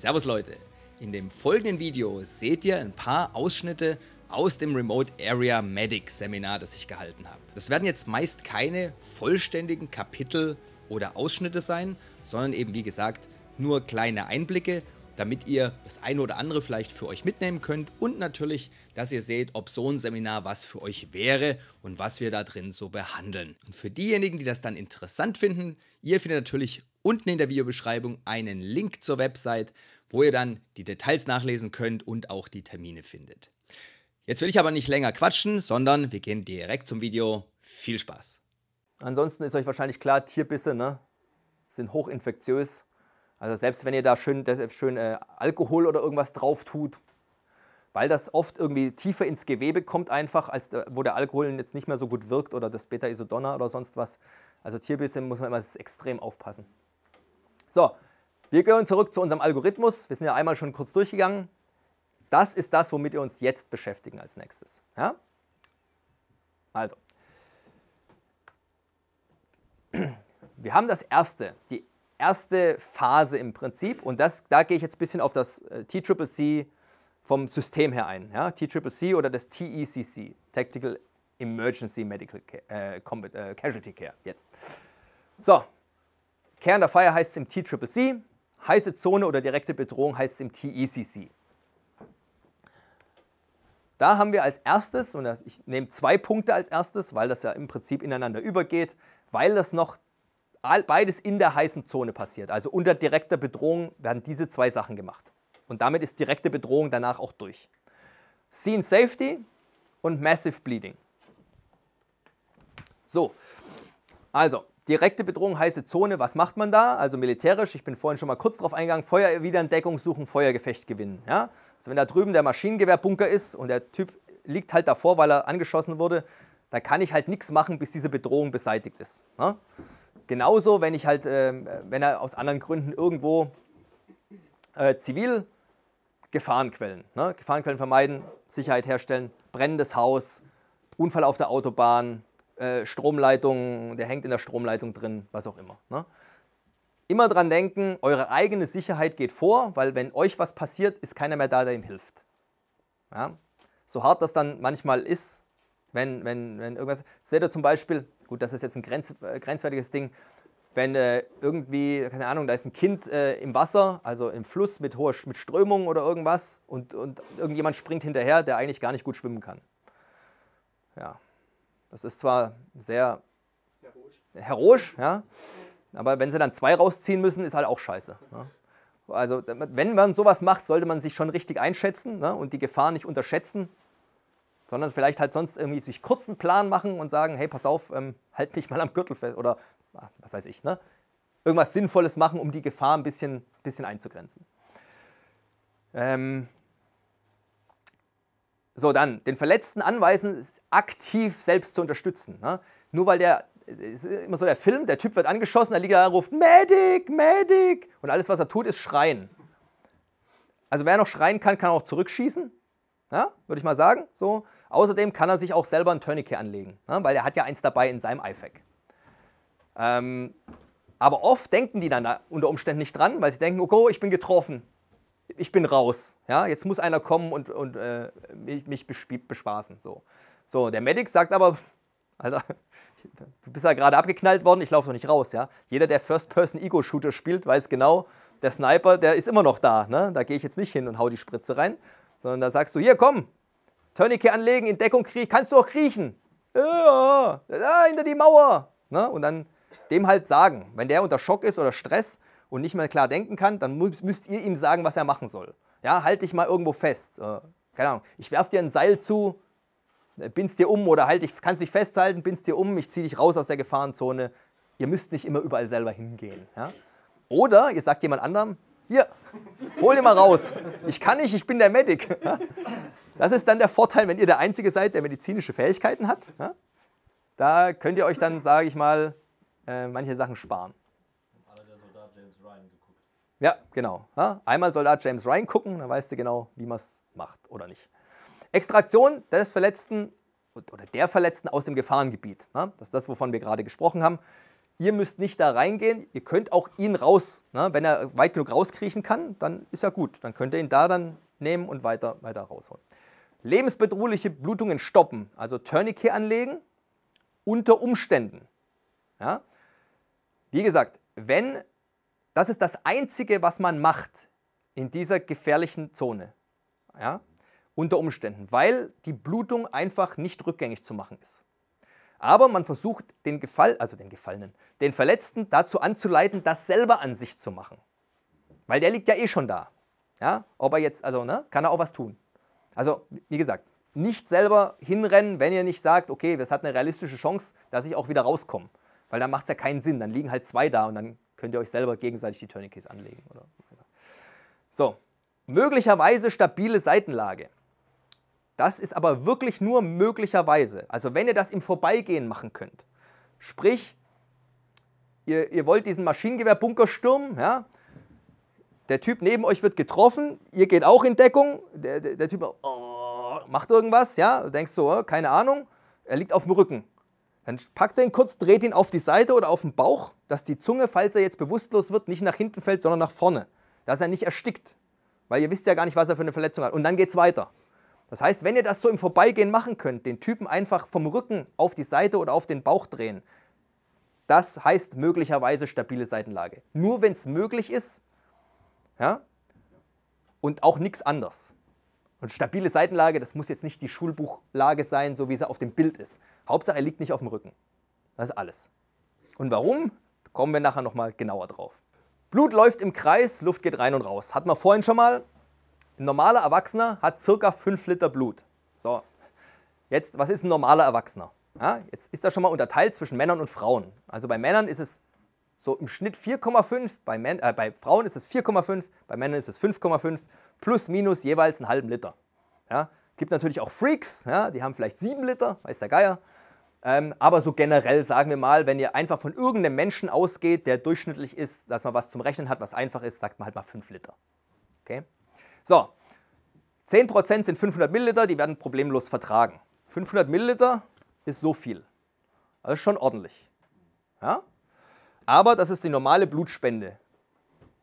Servus Leute! In dem folgenden Video seht ihr ein paar Ausschnitte aus dem Remote Area Medic Seminar, das ich gehalten habe. Das werden jetzt meist keine vollständigen Kapitel oder Ausschnitte sein, sondern eben wie gesagt nur kleine Einblicke damit ihr das eine oder andere vielleicht für euch mitnehmen könnt und natürlich, dass ihr seht, ob so ein Seminar was für euch wäre und was wir da drin so behandeln. Und für diejenigen, die das dann interessant finden, ihr findet natürlich unten in der Videobeschreibung einen Link zur Website, wo ihr dann die Details nachlesen könnt und auch die Termine findet. Jetzt will ich aber nicht länger quatschen, sondern wir gehen direkt zum Video. Viel Spaß! Ansonsten ist euch wahrscheinlich klar, Tierbisse ne? sind hochinfektiös. Also selbst wenn ihr da schön, schön äh, Alkohol oder irgendwas drauf tut, weil das oft irgendwie tiefer ins Gewebe kommt einfach, als äh, wo der Alkohol jetzt nicht mehr so gut wirkt oder das Beta-Isodonna oder sonst was. Also Tierbisse muss man immer extrem aufpassen. So, wir gehören zurück zu unserem Algorithmus. Wir sind ja einmal schon kurz durchgegangen. Das ist das, womit wir uns jetzt beschäftigen als nächstes. Ja? Also, wir haben das erste, die erste Phase im Prinzip und das, da gehe ich jetzt ein bisschen auf das äh, TCCC vom System her ein. Ja? TCCC oder das TECC, Tactical Emergency Medical Care, äh, Combat, äh, Casualty Care jetzt. So, Kern der Feier heißt es im TCCC, heiße Zone oder direkte Bedrohung heißt es im TECC. Da haben wir als erstes, und ich nehme zwei Punkte als erstes, weil das ja im Prinzip ineinander übergeht, weil das noch beides in der heißen Zone passiert. Also unter direkter Bedrohung werden diese zwei Sachen gemacht. Und damit ist direkte Bedrohung danach auch durch. Scene Safety und Massive Bleeding. So, also direkte Bedrohung, heiße Zone, was macht man da? Also militärisch, ich bin vorhin schon mal kurz drauf eingegangen, Feuer suchen, Feuergefecht gewinnen. Ja? Also wenn da drüben der Maschinengewehrbunker ist und der Typ liegt halt davor, weil er angeschossen wurde, dann kann ich halt nichts machen, bis diese Bedrohung beseitigt ist. Ja? Genauso, wenn ich halt, äh, wenn er aus anderen Gründen irgendwo äh, zivil Gefahrenquellen, ne? Gefahrenquellen vermeiden, Sicherheit herstellen, brennendes Haus, Unfall auf der Autobahn, äh, Stromleitung, der hängt in der Stromleitung drin, was auch immer. Ne? Immer dran denken, eure eigene Sicherheit geht vor, weil wenn euch was passiert, ist keiner mehr da, der ihm hilft. Ja? So hart das dann manchmal ist, wenn, wenn, wenn irgendwas. Seht ihr zum Beispiel, Gut, das ist jetzt ein grenz, äh, grenzwertiges Ding. Wenn äh, irgendwie, keine Ahnung, da ist ein Kind äh, im Wasser, also im Fluss mit hoher mit Strömung oder irgendwas und, und irgendjemand springt hinterher, der eigentlich gar nicht gut schwimmen kann. Ja, das ist zwar sehr heroisch, heroisch ja, aber wenn sie dann zwei rausziehen müssen, ist halt auch scheiße. Ne? Also wenn man sowas macht, sollte man sich schon richtig einschätzen ne? und die Gefahr nicht unterschätzen sondern vielleicht halt sonst irgendwie sich kurzen Plan machen und sagen, hey, pass auf, ähm, halt mich mal am Gürtel fest oder ah, was weiß ich, ne? Irgendwas Sinnvolles machen, um die Gefahr ein bisschen, bisschen einzugrenzen. Ähm so, dann, den Verletzten anweisen, aktiv selbst zu unterstützen. Ne? Nur weil der, ist immer so der Film, der Typ wird angeschossen, der liegt da ruft, Medic, Medic! Und alles, was er tut, ist schreien. Also wer noch schreien kann, kann auch zurückschießen. Ja? Würde ich mal sagen, so. Außerdem kann er sich auch selber ein Tourniquet anlegen, ne? weil er hat ja eins dabei in seinem IFAC. Ähm, aber oft denken die dann unter Umständen nicht dran, weil sie denken, okay, oh ich bin getroffen, ich bin raus. Ja? Jetzt muss einer kommen und, und äh, mich, mich bespaßen. So. so, der Medic sagt aber, Alter, du bist ja gerade abgeknallt worden, ich laufe doch nicht raus. Ja? Jeder, der First-Person-Ego-Shooter spielt, weiß genau, der Sniper, der ist immer noch da. Ne? Da gehe ich jetzt nicht hin und hau die Spritze rein, sondern da sagst du, hier, komm, Tourniquet anlegen, in Deckung kriechen, kannst du auch kriechen. Ja, ja hinter die Mauer. Ne? Und dann dem halt sagen, wenn der unter Schock ist oder Stress und nicht mehr klar denken kann, dann müsst ihr ihm sagen, was er machen soll. Ja, halt dich mal irgendwo fest. Äh, keine Ahnung, ich werf dir ein Seil zu, äh, bindst dir um oder halt dich, kannst dich festhalten, bindst dir um, ich zieh dich raus aus der Gefahrenzone. Ihr müsst nicht immer überall selber hingehen. Ja? Oder ihr sagt jemand anderem, hier, hol ihn mal raus. Ich kann nicht, ich bin der Medic. Das ist dann der Vorteil, wenn ihr der Einzige seid, der medizinische Fähigkeiten hat. Da könnt ihr euch dann, sage ich mal, äh, manche Sachen sparen. Ja, genau. Einmal Soldat James Ryan gucken, dann weißt du genau, wie man es macht oder nicht. Extraktion des Verletzten oder der Verletzten aus dem Gefahrengebiet. Das ist das, wovon wir gerade gesprochen haben. Ihr müsst nicht da reingehen, ihr könnt auch ihn raus. Wenn er weit genug rauskriechen kann, dann ist ja gut. Dann könnt ihr ihn da dann nehmen und weiter, weiter rausholen lebensbedrohliche Blutungen stoppen, also Tourniquet anlegen, unter Umständen. Ja? Wie gesagt, wenn, das ist das Einzige, was man macht in dieser gefährlichen Zone, ja? unter Umständen, weil die Blutung einfach nicht rückgängig zu machen ist. Aber man versucht, den Gefall, also den Gefallenen, den Verletzten dazu anzuleiten, das selber an sich zu machen. Weil der liegt ja eh schon da. Ja? Ob er jetzt, also, ne, kann er auch was tun. Also, wie gesagt, nicht selber hinrennen, wenn ihr nicht sagt, okay, das hat eine realistische Chance, dass ich auch wieder rauskomme. Weil dann macht es ja keinen Sinn. Dann liegen halt zwei da und dann könnt ihr euch selber gegenseitig die Tourniquets anlegen. Oder so, möglicherweise stabile Seitenlage. Das ist aber wirklich nur möglicherweise. Also wenn ihr das im Vorbeigehen machen könnt. Sprich, ihr, ihr wollt diesen Maschinengewehrbunker stürmen, ja, der Typ neben euch wird getroffen, ihr geht auch in Deckung, der, der, der Typ oh, macht irgendwas, ja, du denkst so, oh, keine Ahnung, er liegt auf dem Rücken. Dann packt er ihn kurz, dreht ihn auf die Seite oder auf den Bauch, dass die Zunge, falls er jetzt bewusstlos wird, nicht nach hinten fällt, sondern nach vorne, dass er nicht erstickt, weil ihr wisst ja gar nicht, was er für eine Verletzung hat. Und dann geht es weiter. Das heißt, wenn ihr das so im Vorbeigehen machen könnt, den Typen einfach vom Rücken auf die Seite oder auf den Bauch drehen, das heißt möglicherweise stabile Seitenlage. Nur wenn es möglich ist, ja? Und auch nichts anderes. Und stabile Seitenlage, das muss jetzt nicht die Schulbuchlage sein, so wie sie auf dem Bild ist. Hauptsache, er liegt nicht auf dem Rücken. Das ist alles. Und warum? kommen wir nachher nochmal genauer drauf. Blut läuft im Kreis, Luft geht rein und raus. Hatten wir vorhin schon mal. Ein normaler Erwachsener hat circa 5 Liter Blut. So, jetzt, was ist ein normaler Erwachsener? Ja, jetzt ist das schon mal unterteilt zwischen Männern und Frauen. Also bei Männern ist es so im Schnitt 4,5, bei, äh, bei, Frauen ist es 4,5, bei Männern ist es 5,5, plus minus jeweils einen halben Liter. Ja? Gibt natürlich auch Freaks, ja? die haben vielleicht 7 Liter, weiß der Geier. Ähm, aber so generell sagen wir mal, wenn ihr einfach von irgendeinem Menschen ausgeht, der durchschnittlich ist, dass man was zum Rechnen hat, was einfach ist, sagt man halt mal 5 Liter. Okay? So, 10% sind 500 Milliliter, die werden problemlos vertragen. 500 Milliliter ist so viel. Das ist schon ordentlich. Ja? Aber das ist die normale Blutspende,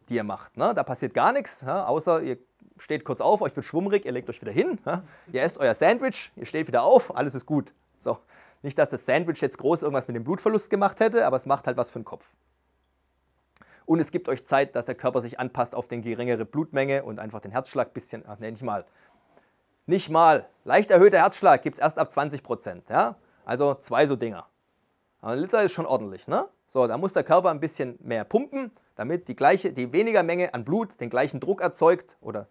die ihr macht. Ne? Da passiert gar nichts, ja? außer ihr steht kurz auf, euch wird schwummrig, ihr legt euch wieder hin, ja? ihr esst euer Sandwich, ihr steht wieder auf, alles ist gut. So. Nicht, dass das Sandwich jetzt groß irgendwas mit dem Blutverlust gemacht hätte, aber es macht halt was für den Kopf. Und es gibt euch Zeit, dass der Körper sich anpasst auf den geringere Blutmenge und einfach den Herzschlag ein bisschen, ach nee, nicht mal. Nicht mal. Leicht erhöhter Herzschlag gibt es erst ab 20 Ja? Also zwei so Dinger. Aber ein Liter ist schon ordentlich, ne? So, da muss der Körper ein bisschen mehr pumpen, damit die, gleiche, die weniger Menge an Blut den gleichen Druck erzeugt oder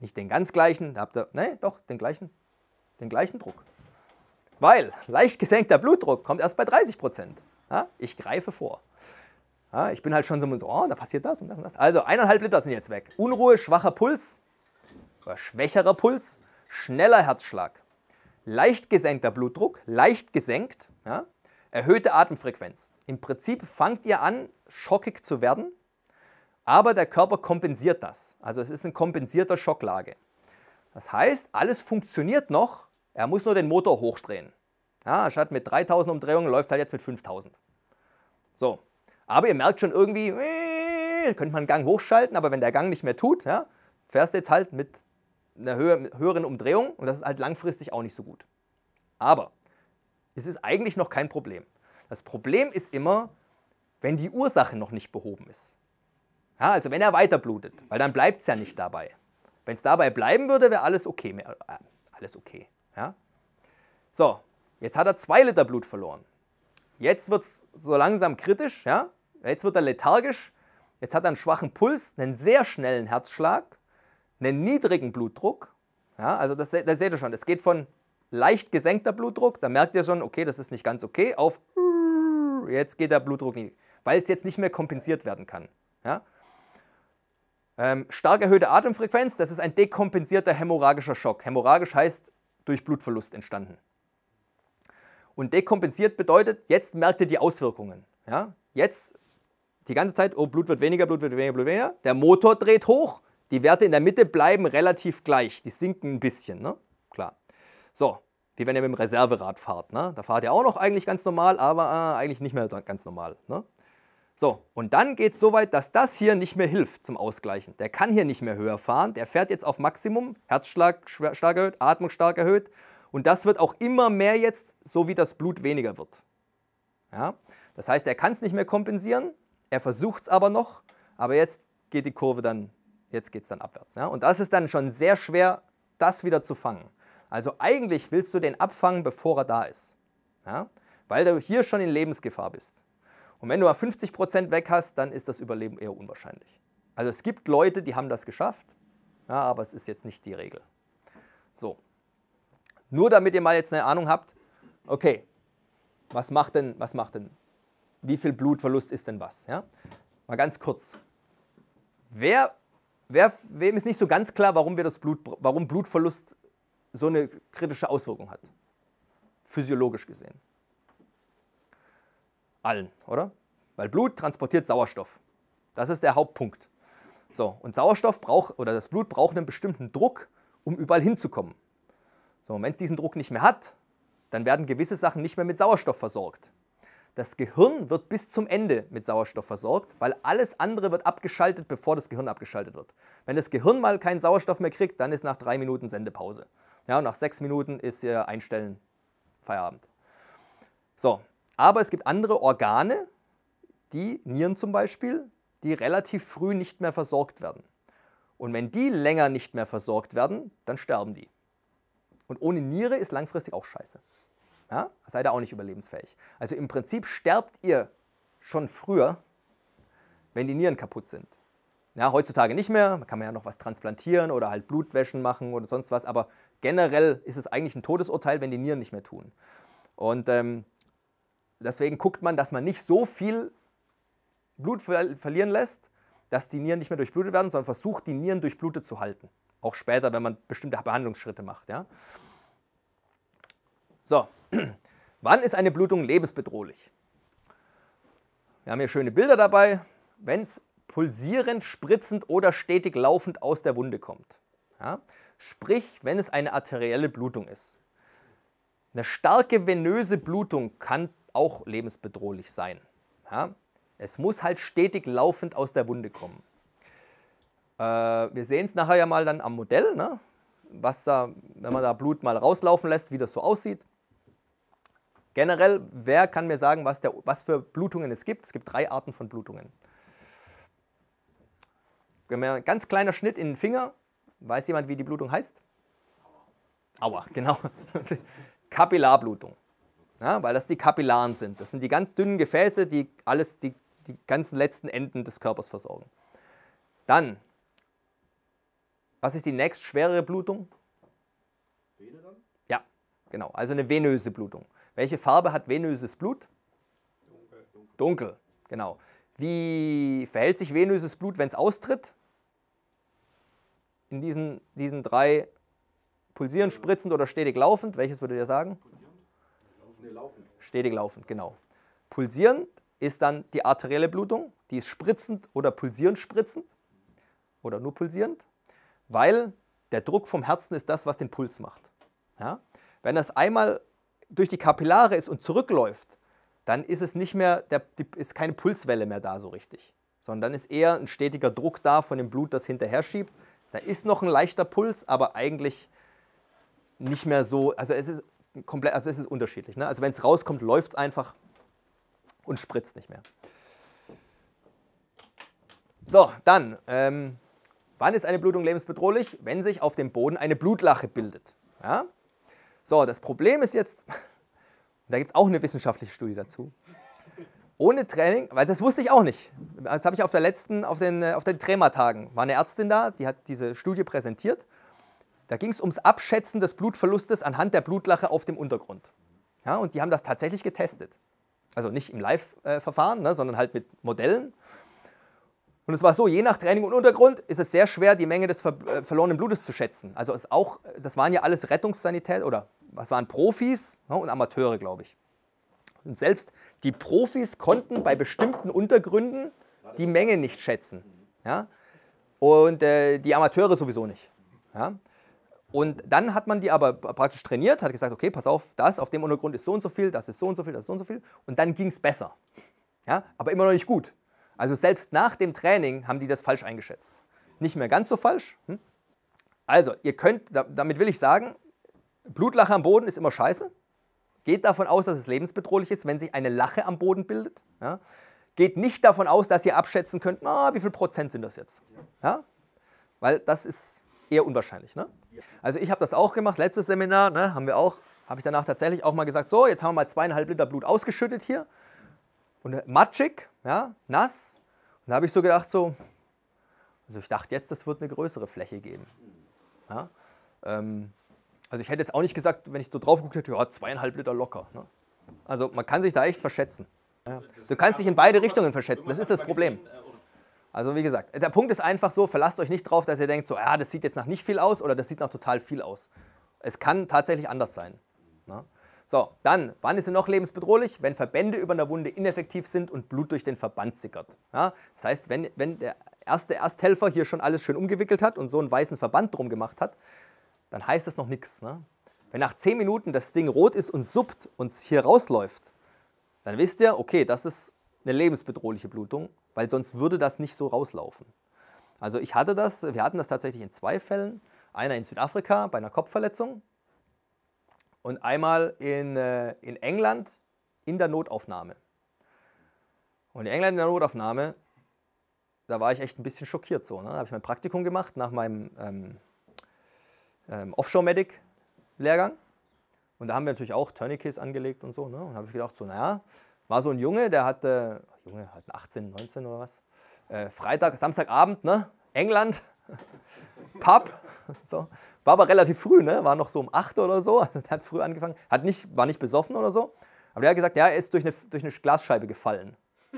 nicht den ganz gleichen, da habt ihr, nee, doch, den gleichen, den gleichen Druck. Weil leicht gesenkter Blutdruck kommt erst bei 30 Prozent. Ja, ich greife vor. Ja, ich bin halt schon so, so oh, da passiert das und das und das. Also eineinhalb Liter sind jetzt weg. Unruhe, schwacher Puls oder schwächerer Puls, schneller Herzschlag, leicht gesenkter Blutdruck, leicht gesenkt, ja, erhöhte Atemfrequenz. Im Prinzip fangt ihr an, schockig zu werden, aber der Körper kompensiert das. Also es ist eine kompensierte Schocklage. Das heißt, alles funktioniert noch, er muss nur den Motor hochdrehen. Ja, statt mit 3000 Umdrehungen läuft es halt jetzt mit 5000. So, aber ihr merkt schon irgendwie, äh, könnte man einen Gang hochschalten, aber wenn der Gang nicht mehr tut, ja, fährst du jetzt halt mit einer höheren Umdrehung und das ist halt langfristig auch nicht so gut. Aber es ist eigentlich noch kein Problem. Das Problem ist immer, wenn die Ursache noch nicht behoben ist. Ja, also wenn er weiter blutet, weil dann bleibt es ja nicht dabei. Wenn es dabei bleiben würde, wäre alles okay. Mehr, äh, alles okay. Ja? So, jetzt hat er zwei Liter Blut verloren. Jetzt wird es so langsam kritisch. Ja? Jetzt wird er lethargisch. Jetzt hat er einen schwachen Puls, einen sehr schnellen Herzschlag, einen niedrigen Blutdruck. Ja? Also das, das seht ihr schon. Es geht von leicht gesenkter Blutdruck, da merkt ihr schon, okay, das ist nicht ganz okay, auf jetzt geht der Blutdruck nicht, weil es jetzt nicht mehr kompensiert werden kann. Ja? Ähm, stark erhöhte Atemfrequenz, das ist ein dekompensierter hämorrhagischer Schock. Hämorrhagisch heißt durch Blutverlust entstanden. Und dekompensiert bedeutet, jetzt merkt ihr die Auswirkungen. Ja? Jetzt die ganze Zeit, oh, Blut wird weniger, Blut wird weniger, Blut weniger. Der Motor dreht hoch, die Werte in der Mitte bleiben relativ gleich, die sinken ein bisschen, ne? Klar. So, wie wenn ihr mit dem Reserverad fahrt. Ne? Da fahrt ihr auch noch eigentlich ganz normal, aber äh, eigentlich nicht mehr ganz normal. Ne? So, und dann geht es so weit, dass das hier nicht mehr hilft zum Ausgleichen. Der kann hier nicht mehr höher fahren, der fährt jetzt auf Maximum, Herzschlag stark erhöht, Atmung stark erhöht. Und das wird auch immer mehr jetzt, so wie das Blut weniger wird. Ja? Das heißt, er kann es nicht mehr kompensieren, er versucht es aber noch, aber jetzt geht die Kurve dann, jetzt geht es dann abwärts. Ja? Und das ist dann schon sehr schwer, das wieder zu fangen. Also eigentlich willst du den abfangen, bevor er da ist. Ja? Weil du hier schon in Lebensgefahr bist. Und wenn du mal 50% weg hast, dann ist das Überleben eher unwahrscheinlich. Also es gibt Leute, die haben das geschafft, ja, aber es ist jetzt nicht die Regel. So. Nur damit ihr mal jetzt eine Ahnung habt, okay, was macht denn, was macht denn, wie viel Blutverlust ist denn was? Ja? Mal ganz kurz. Wer, wer, wem ist nicht so ganz klar, warum, wir das Blut, warum Blutverlust so eine kritische Auswirkung hat. Physiologisch gesehen. Allen, oder? Weil Blut transportiert Sauerstoff. Das ist der Hauptpunkt. So, und Sauerstoff braucht, oder das Blut braucht einen bestimmten Druck, um überall hinzukommen. So, und wenn es diesen Druck nicht mehr hat, dann werden gewisse Sachen nicht mehr mit Sauerstoff versorgt. Das Gehirn wird bis zum Ende mit Sauerstoff versorgt, weil alles andere wird abgeschaltet, bevor das Gehirn abgeschaltet wird. Wenn das Gehirn mal keinen Sauerstoff mehr kriegt, dann ist nach drei Minuten Sendepause. Ja, nach sechs Minuten ist ihr äh, Einstellen Feierabend. So, aber es gibt andere Organe, die Nieren zum Beispiel, die relativ früh nicht mehr versorgt werden. Und wenn die länger nicht mehr versorgt werden, dann sterben die. Und ohne Niere ist langfristig auch scheiße. Ja? Seid ihr auch nicht überlebensfähig. Also im Prinzip sterbt ihr schon früher, wenn die Nieren kaputt sind. Ja, heutzutage nicht mehr, man kann man ja noch was transplantieren oder halt Blutwäschen machen oder sonst was, aber generell ist es eigentlich ein Todesurteil, wenn die Nieren nicht mehr tun. Und ähm, deswegen guckt man, dass man nicht so viel Blut ver verlieren lässt, dass die Nieren nicht mehr durchblutet werden, sondern versucht, die Nieren durchblutet zu halten. Auch später, wenn man bestimmte Behandlungsschritte macht. Ja? So, wann ist eine Blutung lebensbedrohlich? Wir haben hier schöne Bilder dabei. Wenn es pulsierend, spritzend oder stetig laufend aus der Wunde kommt. Ja? Sprich, wenn es eine arterielle Blutung ist. Eine starke venöse Blutung kann auch lebensbedrohlich sein. Ja? Es muss halt stetig laufend aus der Wunde kommen. Äh, wir sehen es nachher ja mal dann am Modell, ne? was da, wenn man da Blut mal rauslaufen lässt, wie das so aussieht. Generell, wer kann mir sagen, was, der, was für Blutungen es gibt? Es gibt drei Arten von Blutungen. Ganz kleiner Schnitt in den Finger. Weiß jemand, wie die Blutung heißt? Aua, genau. Kapillarblutung. Ja, weil das die Kapillaren sind. Das sind die ganz dünnen Gefäße, die alles, die, die ganzen letzten Enden des Körpers versorgen. Dann, was ist die nächst schwerere Blutung? Vene dann? Ja, genau. Also eine venöse Blutung. Welche Farbe hat venöses Blut? Dunkel. Dunkel, genau. Wie verhält sich venöses Blut, wenn es austritt? in diesen, diesen drei pulsierend, spritzend oder stetig laufend, welches würdet ihr sagen? Laufend. Stetig laufend, genau. Pulsierend ist dann die arterielle Blutung, die ist spritzend oder pulsierend spritzend oder nur pulsierend, weil der Druck vom Herzen ist das, was den Puls macht. Ja? Wenn das einmal durch die Kapillare ist und zurückläuft, dann ist es nicht mehr, der, die, ist keine Pulswelle mehr da so richtig, sondern dann ist eher ein stetiger Druck da von dem Blut, das hinterher schiebt, da ist noch ein leichter Puls, aber eigentlich nicht mehr so. Also es ist komplett, also es ist unterschiedlich. Ne? Also wenn es rauskommt, läuft es einfach und spritzt nicht mehr. So, dann, ähm, wann ist eine Blutung lebensbedrohlich? Wenn sich auf dem Boden eine Blutlache bildet. Ja? So, das Problem ist jetzt, da gibt es auch eine wissenschaftliche Studie dazu ohne Training, weil das wusste ich auch nicht. Das habe ich auf der letzten, auf den, äh, auf den Trematagen, war eine Ärztin da, die hat diese Studie präsentiert. Da ging es ums Abschätzen des Blutverlustes anhand der Blutlache auf dem Untergrund. Ja, und die haben das tatsächlich getestet. Also nicht im Live-Verfahren, ne, sondern halt mit Modellen. Und es war so, je nach Training und Untergrund ist es sehr schwer, die Menge des ver äh, verlorenen Blutes zu schätzen. Also ist auch, das waren ja alles Rettungssanität oder was waren Profis ne, und Amateure, glaube ich. Und selbst die Profis konnten bei bestimmten Untergründen die Menge nicht schätzen. Ja? Und äh, die Amateure sowieso nicht. Ja? Und dann hat man die aber praktisch trainiert, hat gesagt, okay, pass auf, das auf dem Untergrund ist so und so viel, das ist so und so viel, das ist so und so viel. Und dann ging es besser. Ja? Aber immer noch nicht gut. Also selbst nach dem Training haben die das falsch eingeschätzt. Nicht mehr ganz so falsch. Hm? Also, ihr könnt, damit will ich sagen, Blutlache am Boden ist immer scheiße geht davon aus, dass es lebensbedrohlich ist, wenn sich eine Lache am Boden bildet. Ja? Geht nicht davon aus, dass ihr abschätzen könnt, na, wie viel Prozent sind das jetzt? Ja? Weil das ist eher unwahrscheinlich. Ne? Also ich habe das auch gemacht, letztes Seminar ne, haben wir auch, habe ich danach tatsächlich auch mal gesagt, so, jetzt haben wir mal zweieinhalb Liter Blut ausgeschüttet hier und äh, matschig, ja, nass. Und da habe ich so gedacht, so, also ich dachte jetzt, das wird eine größere Fläche geben. Ja? Ähm, also ich hätte jetzt auch nicht gesagt, wenn ich so drauf geguckt hätte, ja, zweieinhalb Liter locker. Ne? Also man kann sich da echt verschätzen. Ja. Du kannst dich in beide Richtungen verschätzen, das ist das Problem. Also wie gesagt, der Punkt ist einfach so, verlasst euch nicht drauf, dass ihr denkt, so, ja, ah, das sieht jetzt nach nicht viel aus oder das sieht nach total viel aus. Es kann tatsächlich anders sein. Ne? So, dann, wann ist sie noch lebensbedrohlich? Wenn Verbände über einer Wunde ineffektiv sind und Blut durch den Verband sickert. Ja? Das heißt, wenn, wenn der erste Ersthelfer hier schon alles schön umgewickelt hat und so einen weißen Verband drum gemacht hat, dann heißt das noch nichts. Ne? Wenn nach 10 Minuten das Ding rot ist und suppt und hier rausläuft, dann wisst ihr, okay, das ist eine lebensbedrohliche Blutung, weil sonst würde das nicht so rauslaufen. Also ich hatte das, wir hatten das tatsächlich in zwei Fällen. Einer in Südafrika bei einer Kopfverletzung und einmal in, äh, in England in der Notaufnahme. Und in England in der Notaufnahme, da war ich echt ein bisschen schockiert so. Ne? Da habe ich mein Praktikum gemacht nach meinem ähm, ähm, Offshore-Medic-Lehrgang. Und da haben wir natürlich auch Tourniquets angelegt und so. Ne? Und habe ich gedacht, so, naja, war so ein Junge, der hatte, Junge, hat 18, 19 oder was, äh, Freitag, Samstagabend, ne? England, Pub, so. War aber relativ früh, ne? War noch so um 8 oder so, also, hat früh angefangen, hat nicht, war nicht besoffen oder so. Aber der hat gesagt, ja, er ist durch eine, durch eine Glasscheibe gefallen.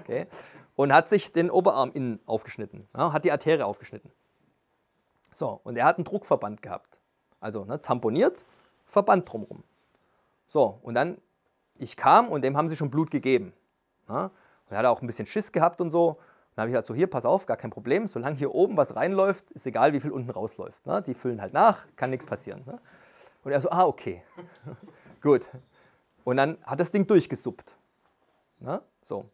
Okay. Und hat sich den Oberarm innen aufgeschnitten, ja, ne? hat die Arterie aufgeschnitten. So, und er hat einen Druckverband gehabt. Also ne, tamponiert, Verband drumherum. So, und dann, ich kam und dem haben sie schon Blut gegeben. Ne? Und er hat auch ein bisschen Schiss gehabt und so. Dann habe ich halt so, hier, pass auf, gar kein Problem, solange hier oben was reinläuft, ist egal, wie viel unten rausläuft. Ne? Die füllen halt nach, kann nichts passieren. Ne? Und er so, ah, okay, gut. Und dann hat das Ding durchgesuppt. Ne? So.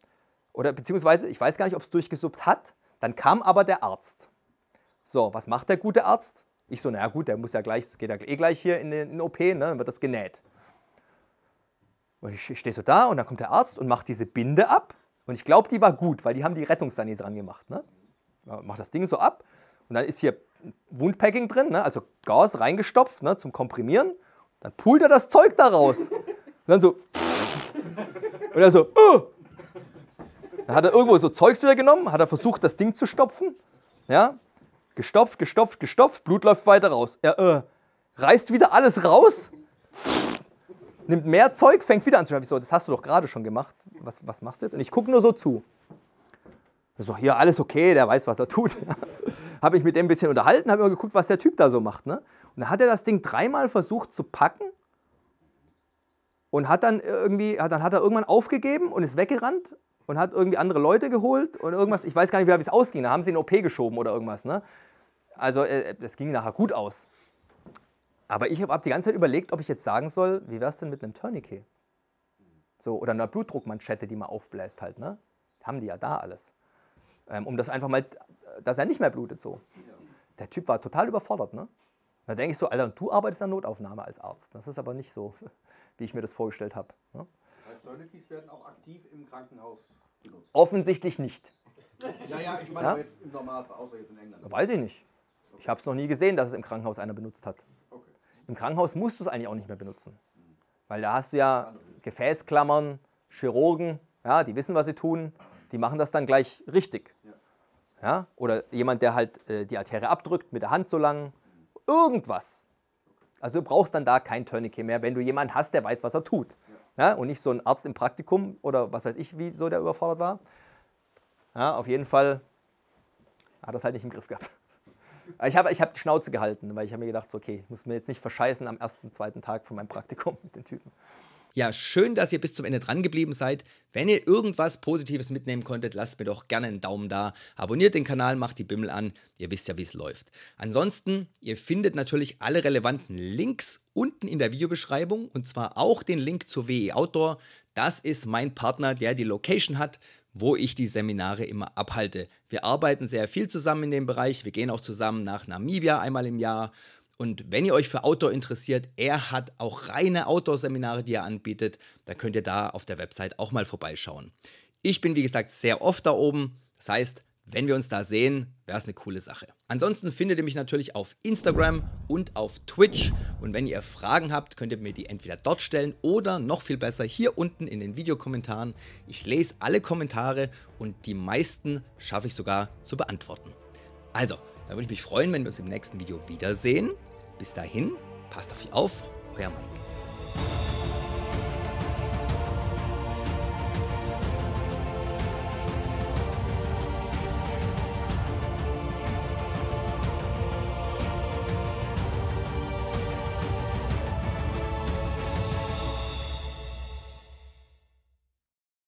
Oder beziehungsweise, ich weiß gar nicht, ob es durchgesuppt hat, dann kam aber der Arzt. So, was macht der gute Arzt? Ich so, naja gut, der muss ja gleich, geht ja eh gleich hier in den, in den OP, ne? dann wird das genäht. Und ich stehe so da und dann kommt der Arzt und macht diese Binde ab. Und ich glaube, die war gut, weil die haben die Rettungssanis rangemacht. Ne? Macht das Ding so ab und dann ist hier Wundpacking drin, ne? also Gas reingestopft ne? zum Komprimieren. Dann pult er das Zeug da raus. Und dann so. Und er so. Oh. Dann hat er irgendwo so Zeugs wieder genommen, hat er versucht, das Ding zu stopfen. Ja? Gestopft, gestopft, gestopft, Blut läuft weiter raus. Er äh, reißt wieder alles raus, nimmt mehr Zeug, fängt wieder an zu schreiben. Ich so, das hast du doch gerade schon gemacht. Was, was machst du jetzt? Und ich gucke nur so zu. So, hier, alles okay, der weiß, was er tut. habe ich mit dem ein bisschen unterhalten, habe immer geguckt, was der Typ da so macht. Ne? Und dann hat er das Ding dreimal versucht zu packen und hat dann irgendwie, dann hat er irgendwann aufgegeben und ist weggerannt und hat irgendwie andere Leute geholt und irgendwas, ich weiß gar nicht, wie es ausging, da haben sie in OP geschoben oder irgendwas. Ne? Also äh, äh, das ging nachher gut aus. Aber ich habe die ganze Zeit überlegt, ob ich jetzt sagen soll, wie wäre es denn mit einem Tourniquet? So, oder einer Blutdruckmanschette, die man aufbläst halt, ne? Haben die ja da alles. Ähm, um das einfach mal, dass er nicht mehr blutet so. Der Typ war total überfordert, ne? Da denke ich so, Alter, und du arbeitest an Notaufnahme als Arzt. Das ist aber nicht so, wie ich mir das vorgestellt habe. Ne? Stirlitz werden auch aktiv im Krankenhaus benutzt. Offensichtlich nicht. Ja, ja, ich meine ja? jetzt im Normalfall, außer jetzt in England. Weiß ich nicht. Ich habe es noch nie gesehen, dass es im Krankenhaus einer benutzt hat. Okay. Im Krankenhaus musst du es eigentlich auch nicht mehr benutzen. Weil da hast du ja Gefäßklammern, Chirurgen, ja, die wissen, was sie tun, die machen das dann gleich richtig. Ja. ja? Oder jemand, der halt äh, die Arterie abdrückt, mit der Hand so lang, irgendwas. Also du brauchst dann da kein Tourniquet mehr, wenn du jemanden hast, der weiß, was er tut. Ja. Ja, und nicht so ein Arzt im Praktikum oder was weiß ich, wie so der überfordert war. Ja, auf jeden Fall hat das halt nicht im Griff gehabt. ich habe ich hab die Schnauze gehalten, weil ich habe mir gedacht, so, okay, ich muss mir jetzt nicht verscheißen am ersten, zweiten Tag von meinem Praktikum mit den Typen. Ja, schön, dass ihr bis zum Ende dran geblieben seid. Wenn ihr irgendwas Positives mitnehmen konntet, lasst mir doch gerne einen Daumen da. Abonniert den Kanal, macht die Bimmel an. Ihr wisst ja, wie es läuft. Ansonsten, ihr findet natürlich alle relevanten Links unten in der Videobeschreibung und zwar auch den Link zur WE Outdoor. Das ist mein Partner, der die Location hat, wo ich die Seminare immer abhalte. Wir arbeiten sehr viel zusammen in dem Bereich. Wir gehen auch zusammen nach Namibia einmal im Jahr und wenn ihr euch für Outdoor interessiert, er hat auch reine Outdoor-Seminare, die er anbietet. Da könnt ihr da auf der Website auch mal vorbeischauen. Ich bin, wie gesagt, sehr oft da oben. Das heißt, wenn wir uns da sehen, wäre es eine coole Sache. Ansonsten findet ihr mich natürlich auf Instagram und auf Twitch. Und wenn ihr Fragen habt, könnt ihr mir die entweder dort stellen oder noch viel besser hier unten in den Videokommentaren. Ich lese alle Kommentare und die meisten schaffe ich sogar zu beantworten. Also, da würde ich mich freuen, wenn wir uns im nächsten Video wiedersehen. Bis dahin, passt auf euch auf, euer Mike.